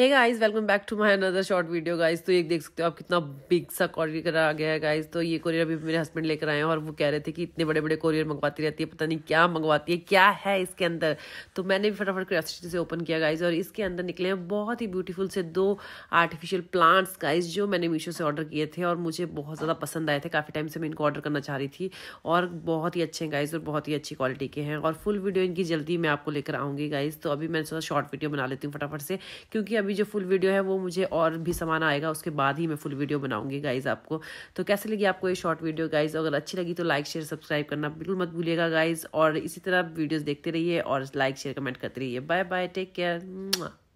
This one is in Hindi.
hey guys welcome back to my another short video guys तो एक देख सकते हो आप कितना बिग सा कॉरियर आ गया है गाइस तो ये कॉरियर अभी मेरे हस्बैंड लेकर आए हैं और वो कह रहे थे कि इतने बड़े बड़े कॉरियर मंगवाती रहती है पता नहीं क्या मंगवाती है क्या है इसके अंदर तो मैंने भी फटाफट क्रियासिटी से ओपन किया गाइज और इसके अंदर निकले हैं बहुत ही ब्यूटीफुल से दो आर्टिफिशियल प्लांट्स गाइज जो मैंने मीशो से ऑर्डर किए थे और मुझे बहुत ज़्यादा पसंद आए थे काफ़ी टाइम से मैं इनको ऑर्डर करना चाह रही थी और बहुत ही अच्छे हैं गाइज और बहुत ही अच्छी क्वालिटी के हैं और फुल वीडियो इनकी जल्दी मैं आपको लेकर आऊँगी गाइज तो अभी मैं थोड़ा शॉर्ट वीडियो बना लेती हूँ फटाफट से क्योंकि अभी अभी जो फुल वीडियो है वो मुझे और भी सामान आएगा उसके बाद ही मैं फुल वीडियो बनाऊंगी गाइज़ आपको तो कैसे लगी आपको ये शॉर्ट वीडियो गाइज़ अगर अच्छी लगी तो लाइक शेयर सब्सक्राइब करना बिल्कुल मत भूलिएगा गाइज़ और इसी तरह वीडियोज़ देखते रहिए और लाइक शेयर कमेंट करते रहिए बाय बाय टेक केयर